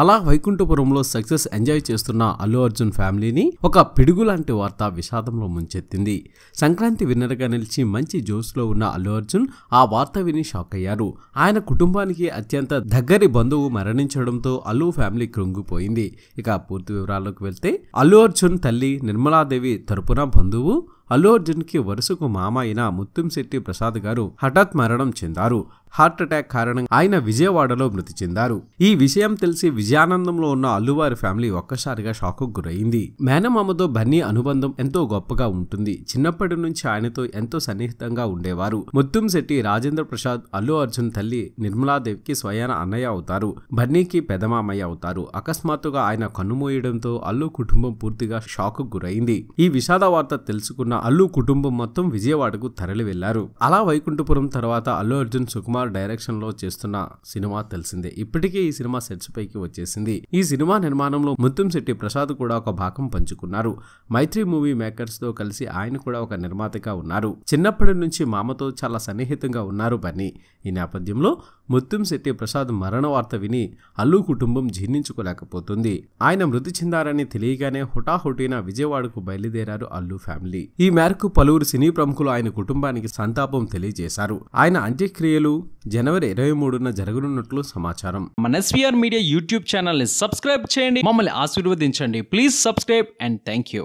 అలా వైకుంఠపురంలో success enjoy చేస్తున్న అల్లు అర్జున్ ఫ్యామిలీని ఒక పిడుగు లాంటి వార్త విషాదంలో ముంచెత్తింది సంక్రాంతి విన్నర్గా నిలిచి మంచి జోష్లో ఉన్న అల్లు అర్జున్ ఆ వార్త విని షాక్ అయ్యారు ఆయన కుటుంబానికి అత్యంత దగ్గరి బంధువు మరణించడంతో అల్లు ఫ్యామిలీ కృంగిపోయింది ఇక పూర్తి వివరాల్లోకి వెళ్తే అల్లు అర్జున్ తల్లి నిర్మలాదేవి తరపున బంధువు అల్లు కి వరుసకు మామ అయిన ముత్తుంశెట్టి ప్రసాద్ గారు హఠాత్ మరణం చెందారు హార్ట్అటాక్ కారణంగా ఆయన విజయవాడలో మృతి చెందారు ఈ విషయం తెలిసి విజయానందంలో ఉన్న అల్లువారి ఫ్యామిలీ ఒక్కసారిగా షాక్ గురైంది మేనమామతో బన్నీ అనుబంధం ఎంతో గొప్పగా ఉంటుంది చిన్నప్పటి నుంచి ఆయనతో ఎంతో సన్నిహితంగా ఉండేవారు ముత్తుంశెట్టి రాజేంద్ర ప్రసాద్ అల్లు అర్జున్ తల్లి నిర్మలాదేవికి స్వయాన అన్నయ్య అవుతారు బన్నీకి పెదమామయ్య అవుతారు అకస్మాత్తుగా ఆయన కన్నుమోయడంతో అల్లు కుటుంబం పూర్తిగా షాక్ గురైంది ఈ విషాద వార్త తెలుసుకున్న అల్లు కుటుంబం మొత్తం విజయవాడకు తరలి వెళ్లారు అలా వైకుంఠపురం తర్వాత అల్లు అర్జున్ సుకుమార్ డైరెక్షన్ లో చేస్తున్న సినిమా తెలిసిందే ఇప్పటికే ఈ సినిమా సెట్స్ పైకి వచ్చేసింది ఈ సినిమా నిర్మాణంలో ముత్తంశెట్టి ప్రసాద్ కూడా ఒక భాగం పంచుకున్నారు మైత్రి మూవీ మేకర్స్ తో కలిసి ఆయన కూడా ఒక నిర్మాతగా ఉన్నారు చిన్నప్పటి నుంచి మామతో చాలా సన్నిహితంగా ఉన్నారు బన్నీ ఈ నేపథ్యంలో ముత్తంశెట్టి ప్రసాద్ మరణ వార్త విని అల్లు కుటుంబం జీర్ణించుకోలేకపోతుంది ఆయన మృతి చెందారని తెలియగానే హుటాహుటీన విజయవాడకు బయలుదేరారు అల్లు ఫ్యామిలీ ఈ మేరకు పలువురు సినీ ప్రముఖులు ఆయన కుటుంబానికి సంతాపం తెలియజేశారు ఆయన అంత్యక్రియలు జనవరి ఇరవై మూడున జరగనున్నట్లు సమాచారం మన ఎస్వీఆర్ మీడియా యూట్యూబ్ ఛానల్ని సబ్స్క్రైబ్ చేయండి మమ్మల్ని ఆశీర్వదించండి please subscribe and thank you